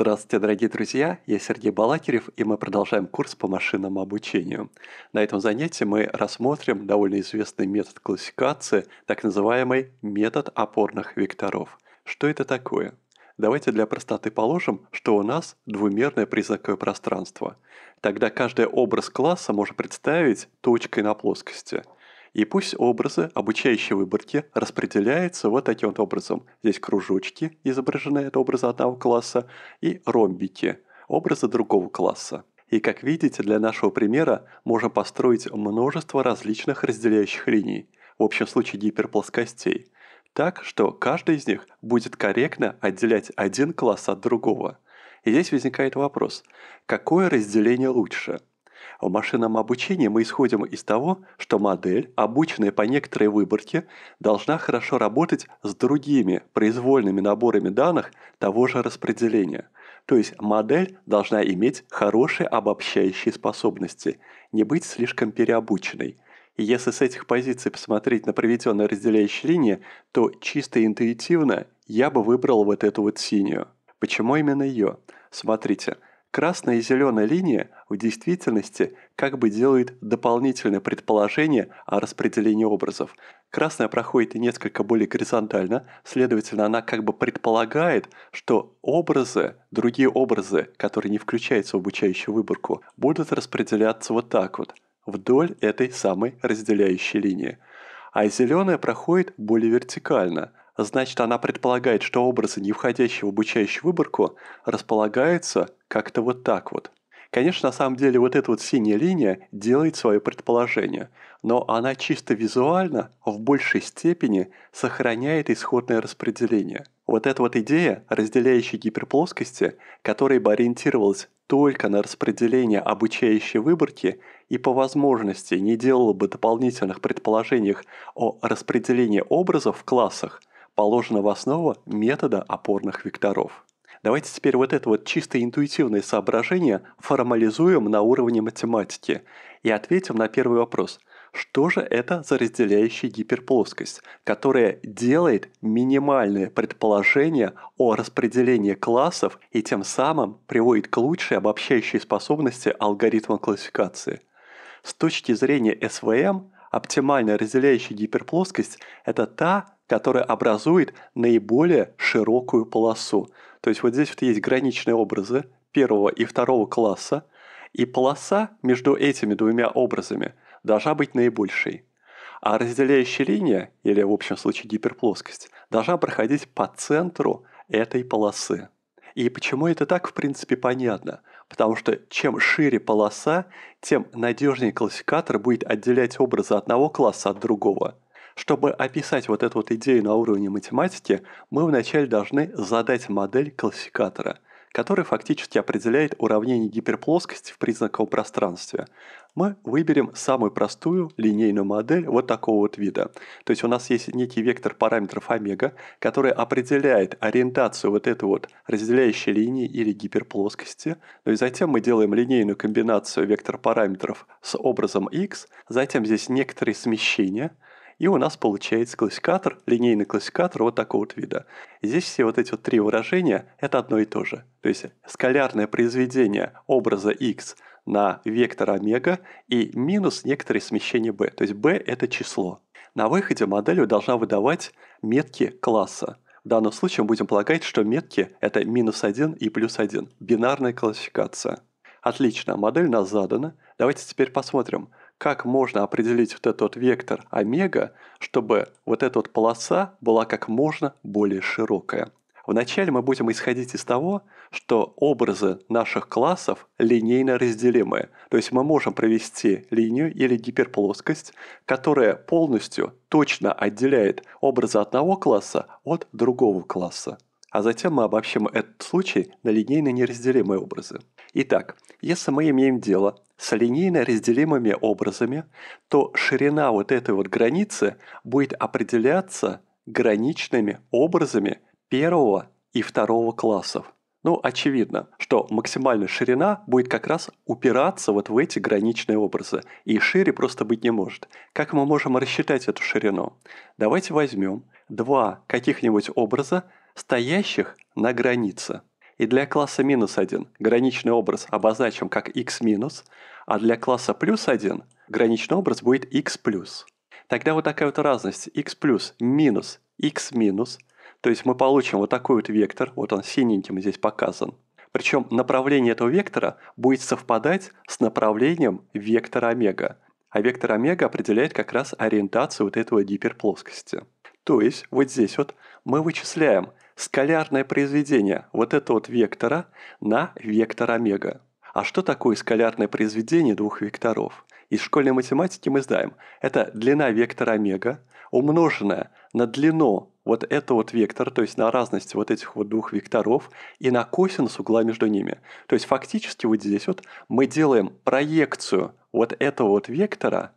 Здравствуйте, дорогие друзья! Я Сергей Балакирев, и мы продолжаем курс по машинному обучению. На этом занятии мы рассмотрим довольно известный метод классификации, так называемый метод опорных векторов. Что это такое? Давайте для простоты положим, что у нас двумерное признаковое пространство. Тогда каждый образ класса можно представить точкой на плоскости – и пусть образы, обучающей выборки, распределяются вот таким вот образом. Здесь кружочки, изображены это образы одного класса, и ромбики, образы другого класса. И как видите, для нашего примера можно построить множество различных разделяющих линий, в общем случае гиперплоскостей, так что каждый из них будет корректно отделять один класс от другого. И здесь возникает вопрос, какое разделение лучше – в машинном обучении мы исходим из того, что модель, обученная по некоторой выборке, должна хорошо работать с другими произвольными наборами данных того же распределения. То есть модель должна иметь хорошие обобщающие способности, не быть слишком переобученной. И если с этих позиций посмотреть на проведенные разделяющие линии, то чисто интуитивно я бы выбрал вот эту вот синюю. Почему именно ее? Смотрите, красная и зеленая линия в действительности как бы делает дополнительное предположение о распределении образов. Красная проходит несколько более горизонтально, следовательно, она как бы предполагает, что образы, другие образы, которые не включаются в обучающую выборку, будут распределяться вот так вот, вдоль этой самой разделяющей линии. А зеленая проходит более вертикально – значит она предполагает, что образы, не входящие в обучающую выборку, располагаются как-то вот так вот. Конечно, на самом деле вот эта вот синяя линия делает свое предположение, но она чисто визуально в большей степени сохраняет исходное распределение. Вот эта вот идея, разделяющей гиперплоскости, которая бы ориентировалась только на распределение обучающей выборки и по возможности не делала бы дополнительных предположений о распределении образов в классах, положена в основу метода опорных векторов. Давайте теперь вот это вот чисто интуитивное соображение формализуем на уровне математики и ответим на первый вопрос. Что же это за разделяющая гиперплоскость, которая делает минимальное предположение о распределении классов и тем самым приводит к лучшей обобщающей способности алгоритма классификации? С точки зрения СВМ, оптимальная разделяющая гиперплоскость – это та, которая образует наиболее широкую полосу – то есть вот здесь вот есть граничные образы первого и второго класса, и полоса между этими двумя образами должна быть наибольшей. А разделяющая линия, или в общем случае гиперплоскость, должна проходить по центру этой полосы. И почему это так, в принципе, понятно. Потому что чем шире полоса, тем надежнее классификатор будет отделять образы одного класса от другого – чтобы описать вот эту вот идею на уровне математики, мы вначале должны задать модель классификатора, который фактически определяет уравнение гиперплоскости в признаковом пространстве. Мы выберем самую простую линейную модель вот такого вот вида. То есть у нас есть некий вектор параметров омега, который определяет ориентацию вот этой вот разделяющей линии или гиперплоскости. Ну и затем мы делаем линейную комбинацию вектор параметров с образом x, затем здесь некоторые смещения – и у нас получается классификатор, линейный классификатор вот такого вот вида. здесь все вот эти вот три выражения – это одно и то же. То есть скалярное произведение образа x на вектор омега и минус некоторое смещение b. То есть b – это число. На выходе модель должна выдавать метки класса. В данном случае мы будем полагать, что метки – это минус 1 и плюс 1. Бинарная классификация. Отлично, модель у нас задана. Давайте теперь посмотрим, как можно определить вот этот вот вектор омега, чтобы вот эта вот полоса была как можно более широкая. Вначале мы будем исходить из того, что образы наших классов линейно разделимы. То есть мы можем провести линию или гиперплоскость, которая полностью точно отделяет образы одного класса от другого класса. А затем мы обобщим этот случай на линейно неразделимые образы. Итак, если мы имеем дело с линейно разделимыми образами, то ширина вот этой вот границы будет определяться граничными образами первого и второго классов. Ну, очевидно, что максимальная ширина будет как раз упираться вот в эти граничные образы, и шире просто быть не может. Как мы можем рассчитать эту ширину? Давайте возьмем два каких-нибудь образа, стоящих на границе – и для класса минус 1 граничный образ обозначим как x минус, а для класса плюс 1 граничный образ будет x плюс. Тогда вот такая вот разность x плюс минус x минус, то есть мы получим вот такой вот вектор, вот он синеньким здесь показан. Причем направление этого вектора будет совпадать с направлением вектора омега. А вектор омега определяет как раз ориентацию вот этого гиперплоскости. То есть вот здесь вот мы вычисляем скалярное произведение вот этого вот вектора на вектор омега. А что такое скалярное произведение двух векторов? Из школьной математики мы знаем, это длина вектора омега, умноженная на длину вот этого вот вектора, то есть на разность вот этих вот двух векторов и на косинус угла между ними. То есть фактически вот здесь вот мы делаем проекцию вот этого вот вектора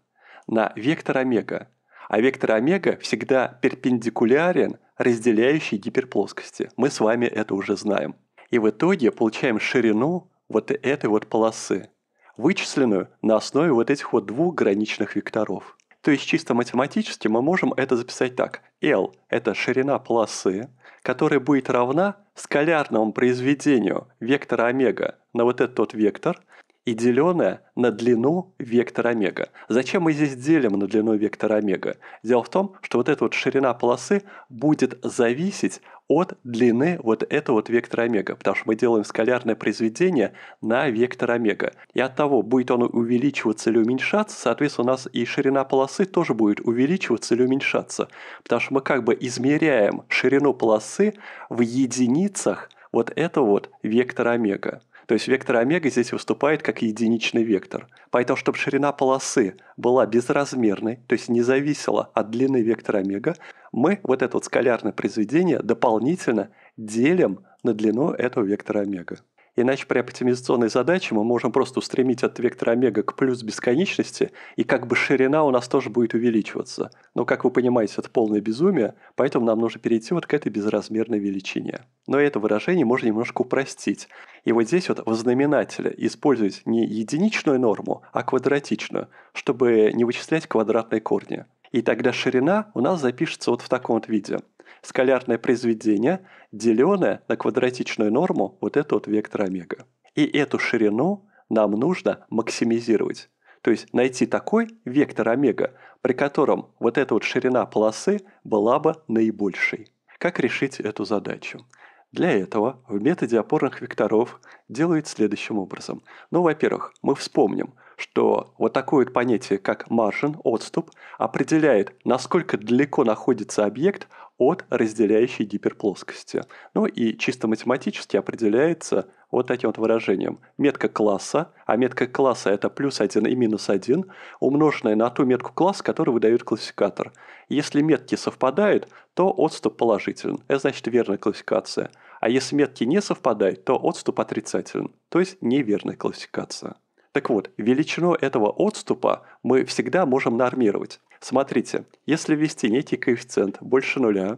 на вектор омега а вектор омега всегда перпендикулярен разделяющей гиперплоскости. Мы с вами это уже знаем. И в итоге получаем ширину вот этой вот полосы, вычисленную на основе вот этих вот двух граничных векторов. То есть чисто математически мы можем это записать так. L – это ширина полосы, которая будет равна скалярному произведению вектора омега на вот этот вот вектор – и деленное на длину вектора омега. Зачем мы здесь делим на длину вектора омега? Дело в том, что вот эта вот ширина полосы будет зависеть от длины вот этого вот вектора омега, потому что мы делаем скалярное произведение на вектор омега. И от того, будет он увеличиваться или уменьшаться, соответственно, у нас и ширина полосы тоже будет увеличиваться или уменьшаться, потому что мы как бы измеряем ширину полосы в единицах вот этого вот вектора омега. То есть вектор омега здесь выступает как единичный вектор. Поэтому, чтобы ширина полосы была безразмерной, то есть не зависела от длины вектора омега, мы вот это вот скалярное произведение дополнительно делим на длину этого вектора омега. Иначе при оптимизационной задаче мы можем просто устремить от вектора омега к плюс бесконечности, и как бы ширина у нас тоже будет увеличиваться. Но, как вы понимаете, это полное безумие, поэтому нам нужно перейти вот к этой безразмерной величине. Но это выражение можно немножко упростить. И вот здесь вот в знаменателе использовать не единичную норму, а квадратичную, чтобы не вычислять квадратные корни. И тогда ширина у нас запишется вот в таком вот виде – скалярное произведение, деленное на квадратичную норму вот эту вот вектора омега. И эту ширину нам нужно максимизировать. То есть найти такой вектор омега, при котором вот эта вот ширина полосы была бы наибольшей. Как решить эту задачу? Для этого в методе опорных векторов делают следующим образом. Ну, во-первых, мы вспомним – что вот такое вот понятие, как маржин, отступ, определяет, насколько далеко находится объект от разделяющей гиперплоскости. Ну и чисто математически определяется вот таким вот выражением. Метка класса, а метка класса это плюс 1 и минус 1, умноженная на ту метку класса, которую выдает классификатор. Если метки совпадают, то отступ положителен. Это значит верная классификация. А если метки не совпадают, то отступ отрицателен, то есть неверная классификация. Так вот, величину этого отступа мы всегда можем нормировать. Смотрите, если ввести некий коэффициент больше нуля,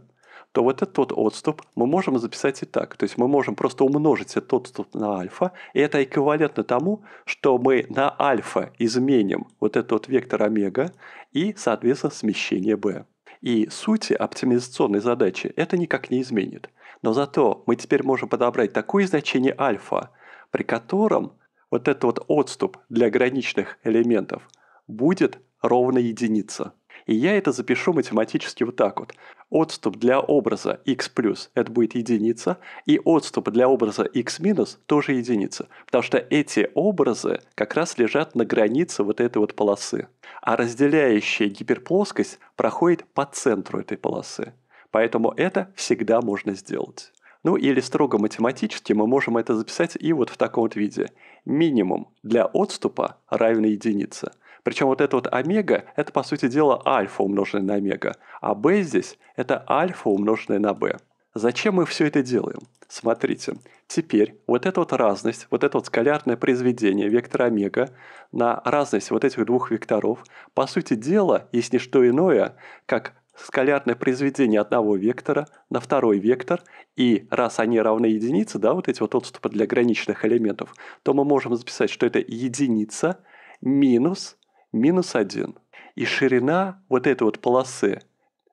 то вот этот вот отступ мы можем записать и так. То есть мы можем просто умножить этот отступ на альфа, и это эквивалентно тому, что мы на альфа изменим вот этот вот вектор омега и, соответственно, смещение b. И сути оптимизационной задачи это никак не изменит. Но зато мы теперь можем подобрать такое значение альфа, при котором вот этот вот отступ для ограниченных элементов будет ровно единица. И я это запишу математически вот так вот. Отступ для образа x плюс это будет единица, и отступ для образа x минус тоже единица, потому что эти образы как раз лежат на границе вот этой вот полосы. А разделяющая гиперплоскость проходит по центру этой полосы. Поэтому это всегда можно сделать. Ну или строго математически мы можем это записать и вот в таком вот виде. Минимум для отступа равен единице. Причем вот это вот омега – это по сути дела альфа умноженное на омега, а b здесь – это альфа умноженное на b. Зачем мы все это делаем? Смотрите, теперь вот эта вот разность, вот это вот скалярное произведение вектора омега на разность вот этих двух векторов, по сути дела, есть не что иное, как скалярное произведение одного вектора на второй вектор, и раз они равны единице, да, вот эти вот отступы для граничных элементов, то мы можем записать, что это единица минус минус один И ширина вот этой вот полосы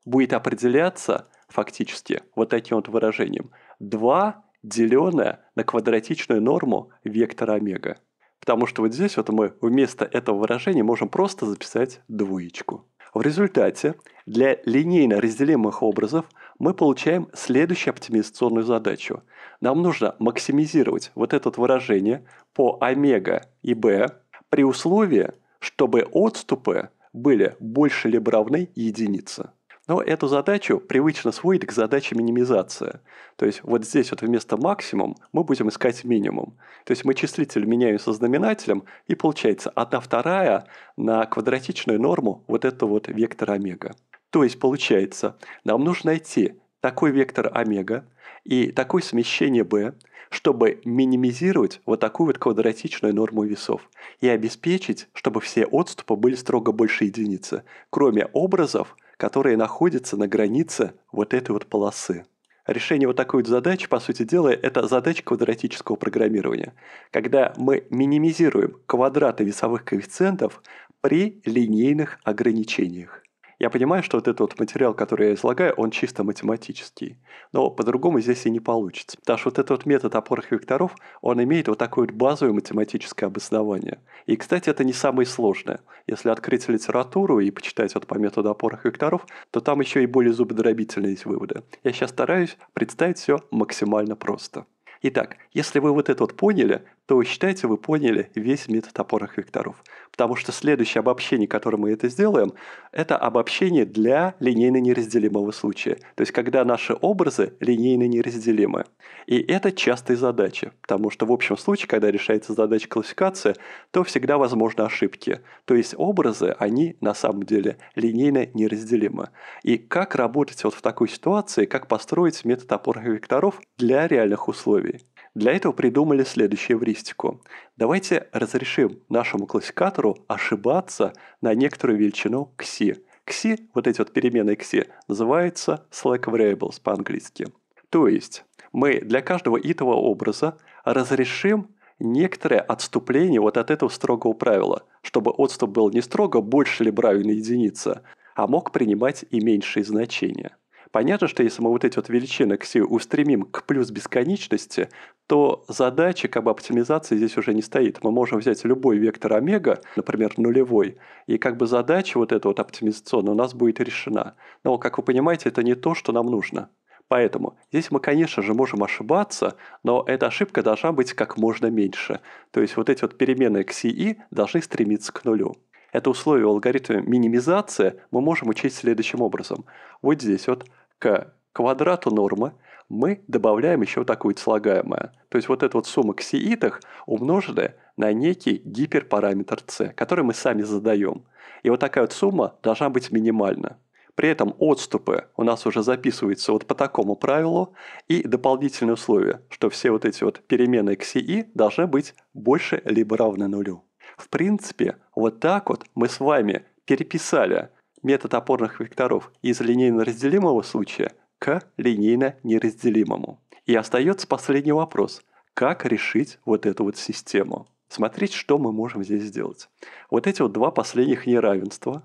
будет определяться фактически вот таким вот выражением 2 деленное на квадратичную норму вектора омега. Потому что вот здесь вот мы вместо этого выражения можем просто записать двоечку. В результате для линейно разделимых образов мы получаем следующую оптимизационную задачу. Нам нужно максимизировать вот это выражение по омега и b при условии, чтобы отступы были больше либо равны единице. Но эту задачу привычно сводит к задаче минимизация. То есть вот здесь вот вместо максимум мы будем искать минимум. То есть мы числитель меняем со знаменателем, и получается одна вторая на квадратичную норму вот этого вот вектора омега. То есть получается, нам нужно найти такой вектор омега и такое смещение b, чтобы минимизировать вот такую вот квадратичную норму весов и обеспечить, чтобы все отступы были строго больше единицы, кроме образов, которые находятся на границе вот этой вот полосы. Решение вот такой вот задачи, по сути дела, это задача квадратического программирования, когда мы минимизируем квадраты весовых коэффициентов при линейных ограничениях. Я понимаю, что вот этот вот материал, который я излагаю, он чисто математический. Но по-другому здесь и не получится. Потому что вот этот вот метод опорных векторов, он имеет вот такое вот базовое математическое обоснование. И, кстати, это не самое сложное. Если открыть литературу и почитать вот по методу опорных векторов, то там еще и более зубодробительные есть выводы. Я сейчас стараюсь представить все максимально просто. Итак, если вы вот это вот поняли, то вы считаете, вы поняли весь метод опорных векторов. Потому что следующее обобщение, которое мы это сделаем, это обобщение для линейно неразделимого случая. То есть, когда наши образы линейно неразделимы. И это частая задача, потому что в общем случае, когда решается задача классификации, то всегда возможны ошибки. То есть, образы, они на самом деле линейно неразделимы. И как работать вот в такой ситуации, как построить метод опорных векторов для реальных условий? Для этого придумали следующую эвристику. Давайте разрешим нашему классификатору ошибаться на некоторую величину кси. Кси, вот эти вот переменные кси, называются slack variables по-английски. То есть мы для каждого итого образа разрешим некоторое отступление вот от этого строгого правила, чтобы отступ был не строго больше либо равен единице, а мог принимать и меньшие значения. Понятно, что если мы вот эти вот величины кси устремим к плюс бесконечности, то задача как бы оптимизации здесь уже не стоит. Мы можем взять любой вектор омега, например, нулевой, и как бы задача вот эта вот оптимизационная у нас будет решена. Но, как вы понимаете, это не то, что нам нужно. Поэтому здесь мы, конечно же, можем ошибаться, но эта ошибка должна быть как можно меньше. То есть вот эти вот переменные к и должны стремиться к нулю. Это условие алгоритма минимизации мы можем учесть следующим образом. Вот здесь вот к квадрату нормы мы добавляем еще вот такое слагаемое. То есть вот эта вот сумма ксиитах умноженная на некий гиперпараметр c, который мы сами задаем. И вот такая вот сумма должна быть минимальна. При этом отступы у нас уже записываются вот по такому правилу и дополнительные условия, что все вот эти вот переменные кси должны быть больше либо равны нулю. В принципе, вот так вот мы с вами переписали метод опорных векторов из линейно-разделимого случая к линейно-неразделимому. И остается последний вопрос. Как решить вот эту вот систему? Смотрите, что мы можем здесь сделать. Вот эти вот два последних неравенства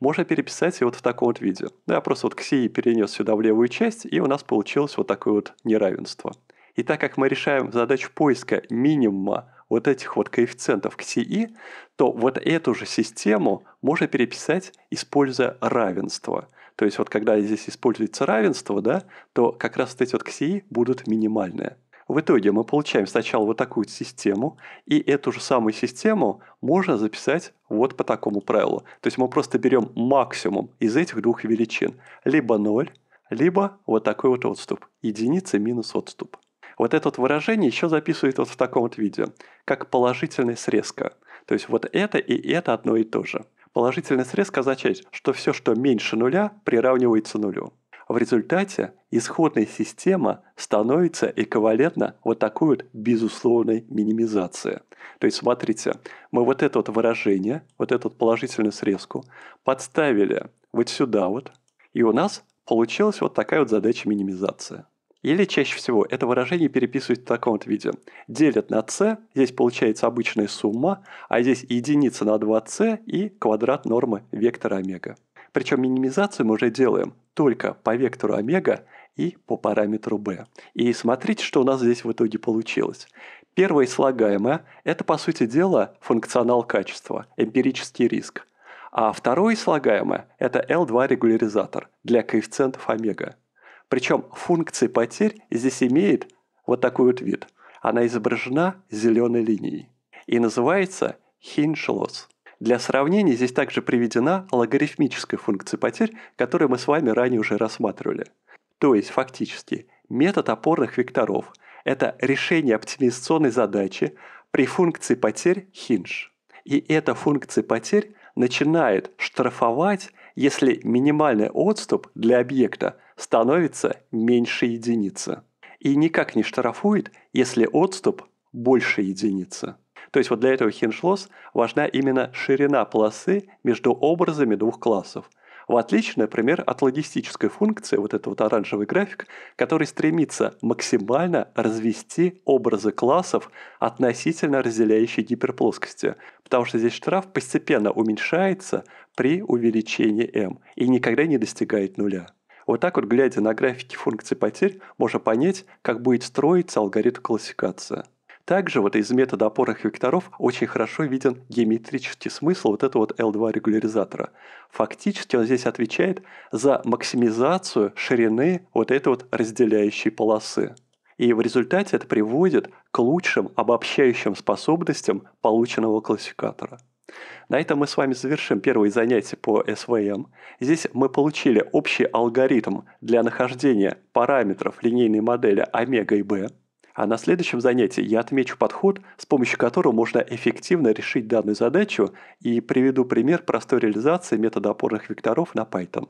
можно переписать и вот в таком вот виде. Ну, я просто вот к ксии перенес сюда в левую часть, и у нас получилось вот такое вот неравенство. И так как мы решаем задачу поиска минимума вот этих вот коэффициентов к CI, то вот эту же систему можно переписать, используя равенство. То есть вот когда здесь используется равенство, да, то как раз вот эти вот кси будут минимальные. В итоге мы получаем сначала вот такую систему, и эту же самую систему можно записать вот по такому правилу. То есть мы просто берем максимум из этих двух величин, либо 0, либо вот такой вот отступ, единица минус отступ. Вот это вот выражение еще записывает вот в таком вот виде, как положительная срезка. То есть вот это и это одно и то же. Положительная срезка означает, что все, что меньше нуля, приравнивается нулю. В результате исходная система становится эквивалентна вот такой вот безусловной минимизации. То есть, смотрите, мы вот это вот выражение, вот эту вот положительную срезку подставили вот сюда вот, и у нас получилась вот такая вот задача минимизации. Или чаще всего это выражение переписывают в таком вот виде. Делят на c, здесь получается обычная сумма, а здесь единица на 2c и квадрат нормы вектора омега. Причем минимизацию мы уже делаем только по вектору омега и по параметру b. И смотрите, что у нас здесь в итоге получилось. Первое слагаемое – это, по сути дела, функционал качества, эмпирический риск. А второе слагаемое – это L2 регуляризатор для коэффициентов омега. Причем функция потерь здесь имеет вот такой вот вид. Она изображена зеленой линией и называется Hinge-loss. Для сравнения здесь также приведена логарифмическая функция потерь, которую мы с вами ранее уже рассматривали. То есть фактически метод опорных векторов – это решение оптимизационной задачи при функции потерь Hinge. И эта функция потерь начинает штрафовать если минимальный отступ для объекта становится меньше единицы. И никак не штрафует, если отступ больше единицы. То есть вот для этого хиншлосс важна именно ширина полосы между образами двух классов. В отличие, например, от логистической функции, вот этот вот оранжевый график, который стремится максимально развести образы классов относительно разделяющей гиперплоскости, потому что здесь штраф постепенно уменьшается при увеличении m и никогда не достигает нуля. Вот так вот, глядя на графики функции потерь, можно понять, как будет строиться алгоритм классификации – также вот из метода опорных векторов очень хорошо виден геометрический смысл вот этого вот L2 регуляризатора. Фактически он здесь отвечает за максимизацию ширины вот этой вот разделяющей полосы. И в результате это приводит к лучшим обобщающим способностям полученного классификатора. На этом мы с вами завершим первое занятие по SVM. Здесь мы получили общий алгоритм для нахождения параметров линейной модели омега и b. А на следующем занятии я отмечу подход, с помощью которого можно эффективно решить данную задачу и приведу пример простой реализации метода опорных векторов на Python.